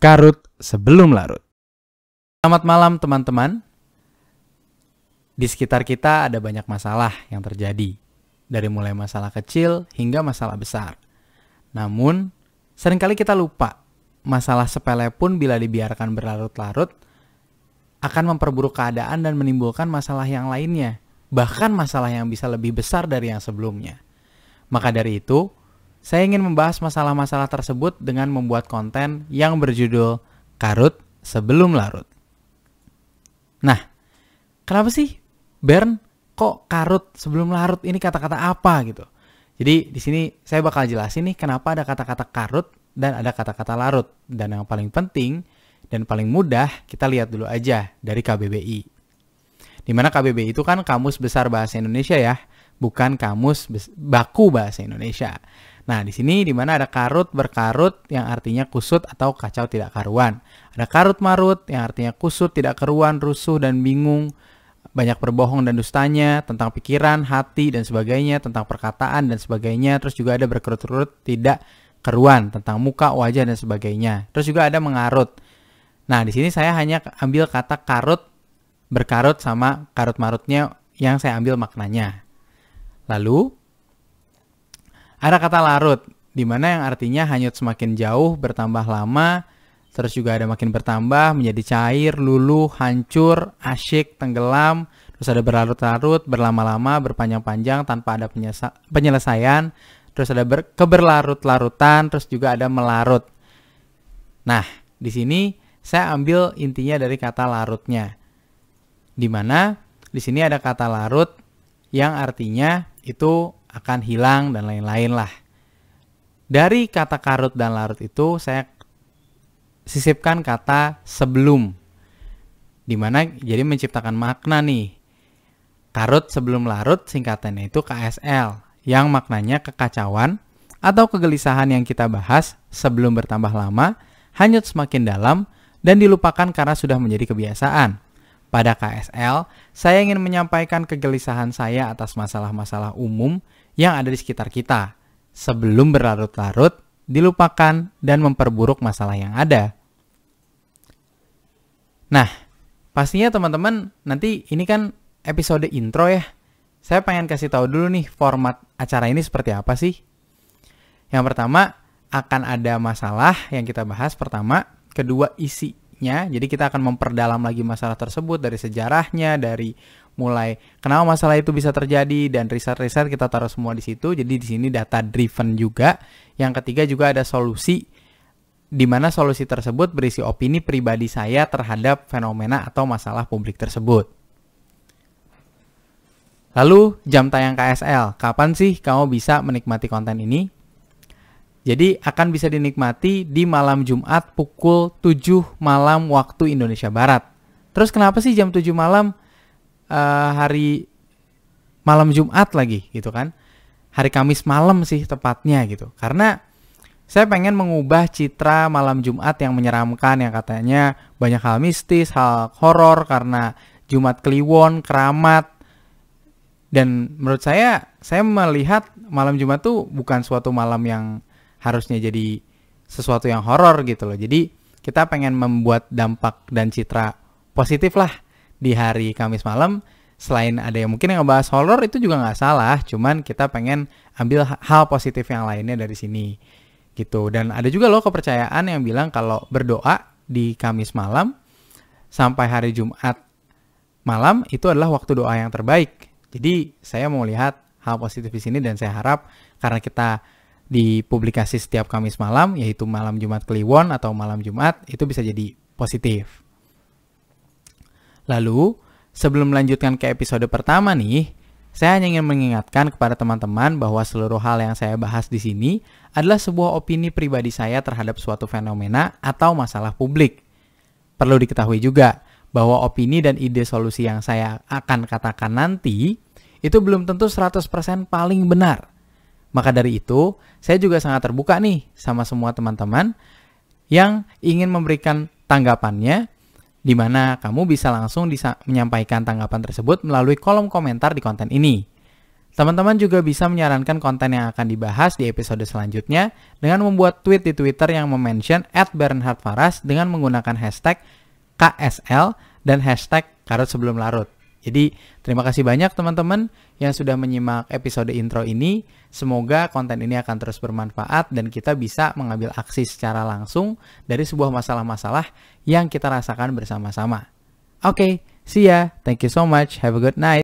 Karut sebelum larut. Selamat malam teman-teman. Di sekitar kita ada banyak masalah yang terjadi, dari mulai masalah kecil hingga masalah besar. Namun, seringkali kita lupa, masalah sepele pun bila dibiarkan berlarut-larut akan memperburuk keadaan dan menimbulkan masalah yang lainnya, bahkan masalah yang bisa lebih besar dari yang sebelumnya. Maka dari itu, saya ingin membahas masalah-masalah tersebut dengan membuat konten yang berjudul Karut Sebelum Larut. Nah, kenapa sih Bern kok karut sebelum larut ini kata-kata apa gitu? Jadi di sini saya bakal jelasin nih kenapa ada kata-kata karut dan ada kata-kata larut. Dan yang paling penting dan paling mudah kita lihat dulu aja dari KBBI. Dimana KBBI itu kan Kamus Besar Bahasa Indonesia ya bukan kamus baku bahasa Indonesia. Nah, di sini di mana ada karut berkarut yang artinya kusut atau kacau tidak karuan. Ada karut marut yang artinya kusut tidak keruan, rusuh dan bingung, banyak berbohong dan dustanya, tentang pikiran, hati dan sebagainya, tentang perkataan dan sebagainya. Terus juga ada berkerut-kerut tidak keruan, tentang muka, wajah dan sebagainya. Terus juga ada mengarut. Nah, di sini saya hanya ambil kata karut berkarut sama karut marutnya yang saya ambil maknanya. Lalu, ada kata larut, di mana yang artinya hanyut semakin jauh, bertambah lama, terus juga ada makin bertambah, menjadi cair, luluh, hancur, asyik, tenggelam, terus ada berlarut-larut, berlama-lama, berpanjang-panjang tanpa ada penyelesaian, terus ada ber- keberlarut-larutan, terus juga ada melarut. Nah, di sini saya ambil intinya dari kata larutnya. Di mana di sini ada kata larut yang artinya itu akan hilang dan lain-lain lah. Dari kata karut dan larut itu saya sisipkan kata sebelum. Dimana jadi menciptakan makna nih. Karut sebelum larut singkatannya itu KSL yang maknanya kekacauan atau kegelisahan yang kita bahas sebelum bertambah lama hanyut semakin dalam dan dilupakan karena sudah menjadi kebiasaan. Pada KSL, saya ingin menyampaikan kegelisahan saya atas masalah-masalah umum yang ada di sekitar kita, sebelum berlarut-larut, dilupakan, dan memperburuk masalah yang ada. Nah, pastinya teman-teman, nanti ini kan episode intro ya. Saya pengen kasih tahu dulu nih format acara ini seperti apa sih. Yang pertama, akan ada masalah yang kita bahas pertama, kedua isi jadi kita akan memperdalam lagi masalah tersebut dari sejarahnya, dari mulai kenapa masalah itu bisa terjadi dan riset-riset kita taruh semua di situ. Jadi di sini data driven juga. Yang ketiga juga ada solusi di mana solusi tersebut berisi opini pribadi saya terhadap fenomena atau masalah publik tersebut. Lalu, jam tayang KSL. Kapan sih kamu bisa menikmati konten ini? Jadi akan bisa dinikmati di malam Jumat pukul 7 malam waktu Indonesia Barat. Terus kenapa sih jam 7 malam uh, hari malam Jumat lagi gitu kan? Hari Kamis malam sih tepatnya gitu. Karena saya pengen mengubah citra malam Jumat yang menyeramkan yang katanya banyak hal mistis, hal horor karena Jumat Kliwon, keramat. Dan menurut saya, saya melihat malam Jumat tuh bukan suatu malam yang harusnya jadi sesuatu yang horor gitu loh. Jadi kita pengen membuat dampak dan citra positif lah di hari Kamis malam. Selain ada yang mungkin yang ngebahas horor itu juga nggak salah, cuman kita pengen ambil hal positif yang lainnya dari sini gitu. Dan ada juga loh kepercayaan yang bilang kalau berdoa di Kamis malam sampai hari Jumat malam itu adalah waktu doa yang terbaik. Jadi saya mau lihat hal positif di sini dan saya harap karena kita di publikasi setiap Kamis malam, yaitu malam Jumat Kliwon atau malam Jumat, itu bisa jadi positif. Lalu, sebelum melanjutkan ke episode pertama nih, saya hanya ingin mengingatkan kepada teman-teman bahwa seluruh hal yang saya bahas di sini adalah sebuah opini pribadi saya terhadap suatu fenomena atau masalah publik. Perlu diketahui juga bahwa opini dan ide solusi yang saya akan katakan nanti itu belum tentu 100% paling benar maka dari itu, saya juga sangat terbuka nih sama semua teman-teman yang ingin memberikan tanggapannya di mana kamu bisa langsung bisa menyampaikan tanggapan tersebut melalui kolom komentar di konten ini. Teman-teman juga bisa menyarankan konten yang akan dibahas di episode selanjutnya dengan membuat tweet di Twitter yang memention @BernhardFaras dengan menggunakan hashtag KSL dan hashtag karut sebelum larut. Jadi terima kasih banyak teman-teman yang sudah menyimak episode intro ini. Semoga konten ini akan terus bermanfaat dan kita bisa mengambil aksi secara langsung dari sebuah masalah-masalah yang kita rasakan bersama-sama. Oke, okay, see ya. Thank you so much. Have a good night.